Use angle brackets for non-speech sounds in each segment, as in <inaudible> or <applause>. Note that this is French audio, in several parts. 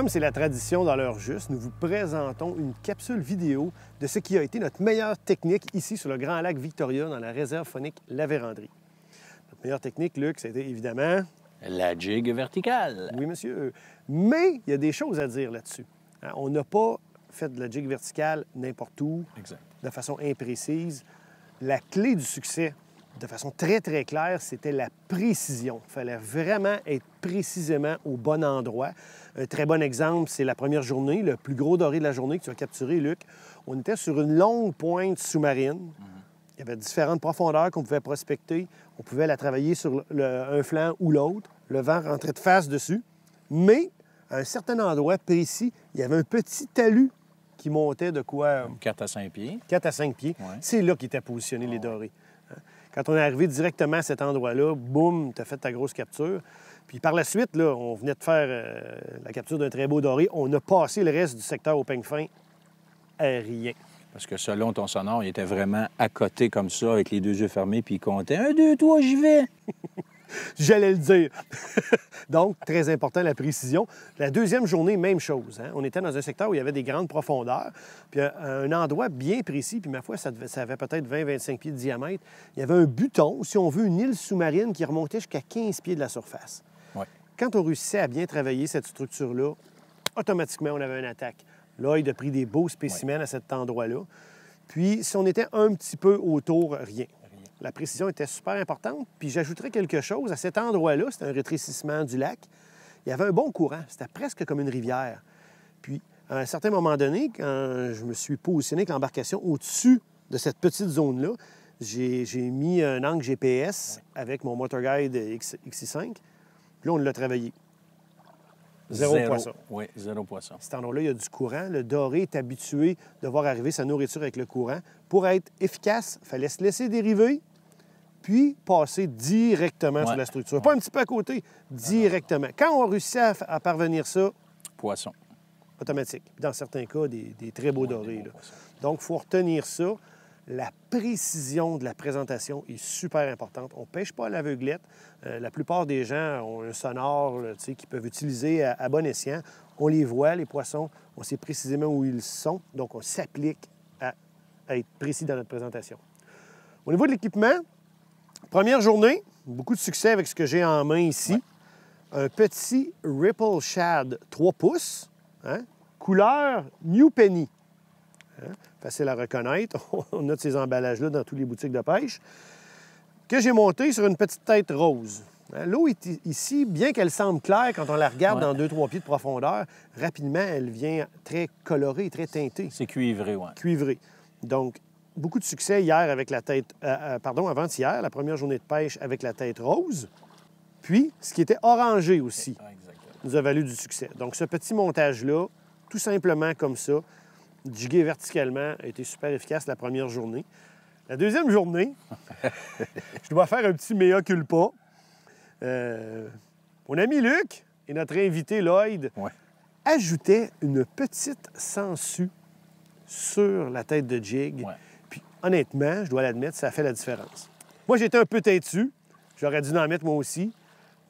Comme c'est la tradition dans l'heure juste, nous vous présentons une capsule vidéo de ce qui a été notre meilleure technique ici sur le Grand Lac Victoria dans la réserve phonique La Vérandrie. Notre meilleure technique, Luc, c'était évidemment... La jig verticale. Oui, monsieur. Mais il y a des choses à dire là-dessus. Hein, on n'a pas fait de la jig verticale n'importe où, de façon imprécise. La clé du succès, de façon très, très claire, c'était la précision. Il fallait vraiment être précisément au bon endroit. Un très bon exemple, c'est la première journée, le plus gros doré de la journée que tu as capturé, Luc. On était sur une longue pointe sous-marine. Il y avait différentes profondeurs qu'on pouvait prospecter. On pouvait la travailler sur un flanc ou l'autre. Le vent rentrait de face dessus. Mais à un certain endroit précis, il y avait un petit talus qui montait de quoi... 4 euh, à 5 pieds. 4 à 5 pieds. C'est là qu'étaient positionnés les ah dorés. Quand on est arrivé directement à cet endroit-là, boum, tu fait ta grosse capture. Puis par la suite, là, on venait de faire euh, la capture d'un très beau doré. On a passé le reste du secteur au Pengfin à rien. Parce que selon ton sonore, il était vraiment à côté comme ça, avec les deux yeux fermés, puis il comptait un, deux, trois, j'y vais. <laughs> <laughs> J'allais le dire. <laughs> Donc, très important la précision. La deuxième journée, même chose. Hein. On était dans un secteur où il y avait des grandes profondeurs, puis un endroit bien précis, puis ma foi, ça, avait peut-être 20-25 pieds de diamètre. Il y avait un buton, si on veut, une île sous-marine qui remontait jusqu'à 15 pieds de la surface. Quand on réussissait à bien travailler cette structure-là, automatiquement, on avait une attaque. Là, il a pris des beaux spécimens à cet endroit-là. Puis, si on était un petit peu autour, rien. La précision était super importante. Puis j'ajouterais quelque chose. À cet endroit-là, c'était un rétrécissement du lac. Il y avait un bon courant. C'était presque comme une rivière. Puis, à un certain moment donné, quand je me suis positionné avec l'embarcation au-dessus de cette petite zone-là, j'ai mis un angle GPS avec mon motor guide X, XI5. Puis là, on l'a travaillé. Zéro, zéro, poisson. Oui, zéro poisson. Cet endroit-là, il y a du courant. Le doré est habitué de voir arriver sa nourriture avec le courant. Pour être efficace, il fallait se laisser dériver, puis passer directement sur la structure. Pas un petit peu à côté, directement. Quand on réussit à, à parvenir ça... Poisson. Automatique. Dans certains cas, des, très beaux dorés. Donc, il faut retenir ça. La précision de la présentation est super importante. On ne pêche pas à l'aveuglette. Euh, la plupart des gens ont un sonore qu'ils peuvent utiliser à, bon escient. On les voit, les poissons. On sait précisément où ils sont. Donc, on s'applique à être précis dans notre présentation. Au niveau de l'équipement, Première journée, beaucoup de succès avec ce que j'ai en main ici. Un petit Ripple Shad 3 pouces, hein? couleur New Penny. Hein? Facile à reconnaître. <laughs> On a de ces emballages-là dans toutes les boutiques de pêche. Que j'ai monté sur une petite tête rose. Hein, l'eau ici, bien qu'elle semble claire quand on la regarde dans 2-3 pieds de profondeur, rapidement, elle vient très colorée, très teintée. C'est cuivré, oui. Cuivré. Donc, beaucoup de succès hier avec la tête, euh, euh, pardon, avant-hier, la première journée de pêche avec la tête rose. Puis, ce qui était orangé aussi ah, nous a valu du succès. Donc, ce petit montage-là, tout simplement comme ça, jigué verticalement, a été super efficace la première journée. La deuxième journée, <laughs> je dois faire un petit mea culpa. Euh, mon ami Luc et notre invité Lloyd ajoutaient une petite sangsue sur la tête de jig honnêtement, je dois l'admettre, ça fait la différence. Moi, j'étais un peu têtu. J'aurais dû en mettre moi aussi.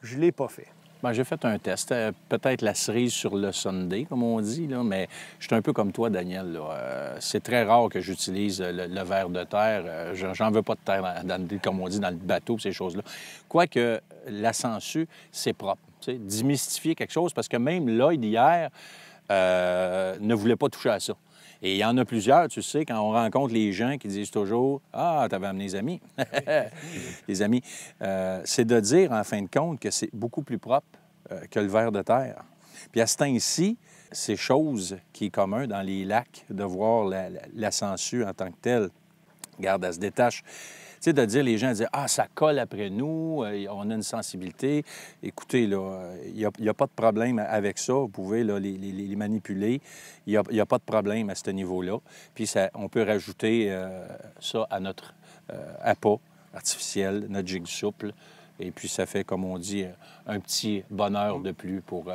Je ne l'ai pas fait. Ben, j'ai fait un test. Euh, peut-être la cerise sur le Sunday, comme on dit, là, mais je suis un peu comme toi, Daniel. Euh, c'est très rare que j'utilise le, verre de terre. Euh, j'en veux pas de terre, comme on dit, dans le bateau, ces choses-là. Quoique la sangsue, c'est propre. Démystifier quelque chose, parce que même l'œil d'hier ne voulait pas toucher à ça. Et il y en a plusieurs, tu sais, quand on rencontre les gens qui disent toujours Ah, t'avais amené les amis. <laughs> les amis. Euh, c'est de dire, en fin de compte, que c'est beaucoup plus propre euh, que le ver de terre. Puis à ce temps-ci, c'est chose qui est commun dans les lacs de voir la, la, en tant que telle. Regarde, elle se détache sais, de dire, les gens disent, ah, ça colle après nous, euh, on a une sensibilité. Écoutez, là, il n'y a, pas de problème avec ça. Vous pouvez les, manipuler. Il n'y a, pas de problème à ce niveau-là. Puis on peut rajouter euh, ça à notre euh, appât artificiel, notre jig souple. Et puis ça fait, comme on dit, un petit bonheur de plus pour...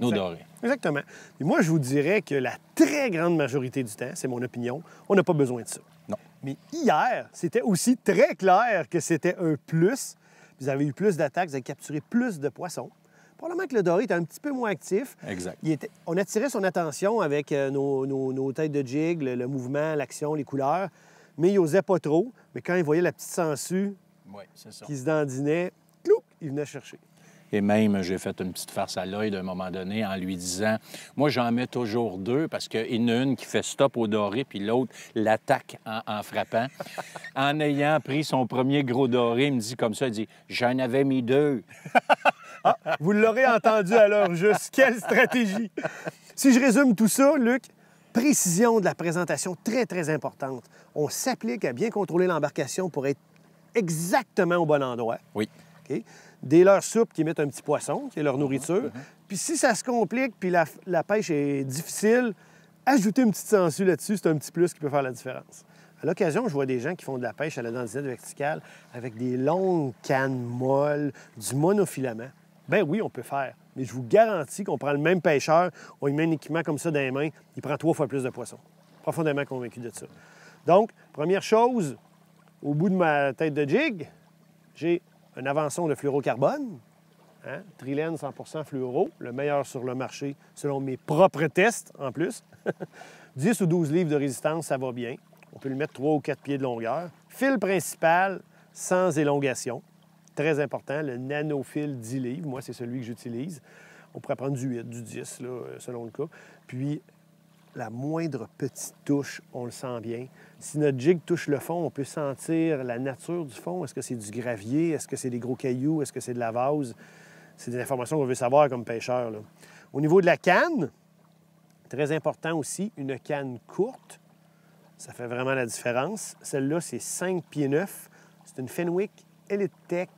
nos dorés. Exactement. Et moi, je vous dirais que la très grande majorité du temps, c'est mon opinion, on n'a pas besoin de ça. Non. Mais hier, c'était aussi très clair que c'était un plus. Vous avez eu plus d'attaques, vous avez capturé plus de poissons. Probablement que le doré était un petit peu moins actif. Exact. On attirait son attention avec euh, nos, têtes de jig, le, mouvement, l'action, les couleurs. Mais il n'osait pas trop. Mais quand il voyait la petite sangsue qui se dandinait, il venait chercher. Et même, j'ai fait une petite farce à l'œil d'un moment donné en lui disant Moi, j'en mets toujours deux parce qu'il y en a une qui fait stop au doré, puis l'autre l'attaque en, frappant. en ayant pris son premier gros doré, il me dit comme ça il dit, J'en avais mis deux. Ah, vous l'aurez entendu alors juste. Quelle stratégie Si je résume tout ça, Luc, précision de la présentation très, très importante. On s'applique à bien contrôler l'embarcation pour être exactement au bon endroit. Oui. Dès leur soupe, qui mettent un petit poisson, qui est leur nourriture. Mhm. Puis si ça se complique, puis la, pêche est difficile, ajouter une petite sangsue là-dessus, c'est un petit plus qui peut faire la différence. À l'occasion, je vois des gens qui font de la pêche à la dentinette verticale avec des longues cannes molles, du monofilament. Ben oui, on peut faire. Mais je vous garantis qu'on prend le même pêcheur, on lui met un équipement comme ça dans les mains, il prend trois fois plus de poissons. Profondément convaincu de ça. Donc, première chose, au bout de ma tête de jig, j'ai un avançon de fluorocarbone, hein, trilène 100 fluoro, le meilleur sur le marché selon mes propres tests en plus. 10 <laughs> ou 12 livres de résistance, ça va bien. On peut le mettre 3 ou 4 pieds de longueur. Fil principal sans élongation, très important, le nanofil 10 livres. Moi, c'est celui que j'utilise. On pourrait prendre du 8, du 10, là, euh, selon le cas. Puis la moindre petite touche, on le sent bien. Si notre jig touche le fond, on peut sentir la nature du fond. Est-ce que c'est du gravier? Est-ce que c'est des gros cailloux? Est-ce que c'est de la vase? C'est des informations qu'on veut savoir comme pêcheur. Au niveau de la canne, très important aussi, une canne courte. Ça fait vraiment la différence. Celle-là, c'est 5 pieds 9. C'est une Fenwick Elite Tech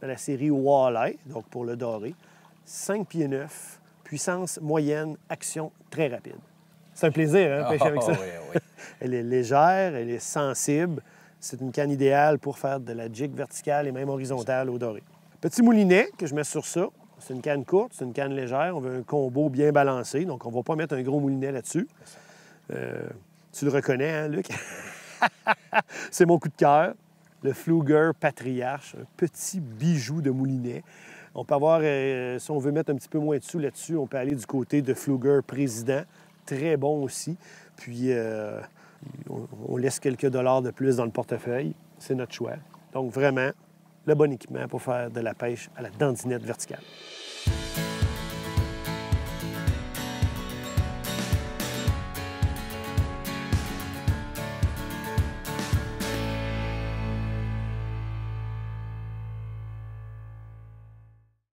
de la série Walleye, donc pour le doré. 5 pieds 9, puissance moyenne, action très rapide. C'est un plaisir, hein, pêcher avec ah, ça. <laughs> elle est légère, elle est sensible. C'est une canne idéale pour faire de la jig verticale et même horizontale au doré. Petit moulinet que je mets sur ça. C'est une canne courte, c'est une canne légère. On veut un combo bien balancé, donc on va pas mettre un gros moulinet là-dessus. Euh, tu le reconnais, hein, Luc? <laughs> c'est mon coup de cœur. Le Fluger Patriarche, un petit bijou de moulinet. On peut avoir, euh, si on veut mettre un petit peu moins de sous là-dessus, on peut aller du côté de Fluger Président très bon aussi. Puis, euh, on, on laisse quelques dollars de plus dans le portefeuille. C'est notre choix. Donc, vraiment, le bon équipement pour faire de la pêche à la dandinette verticale.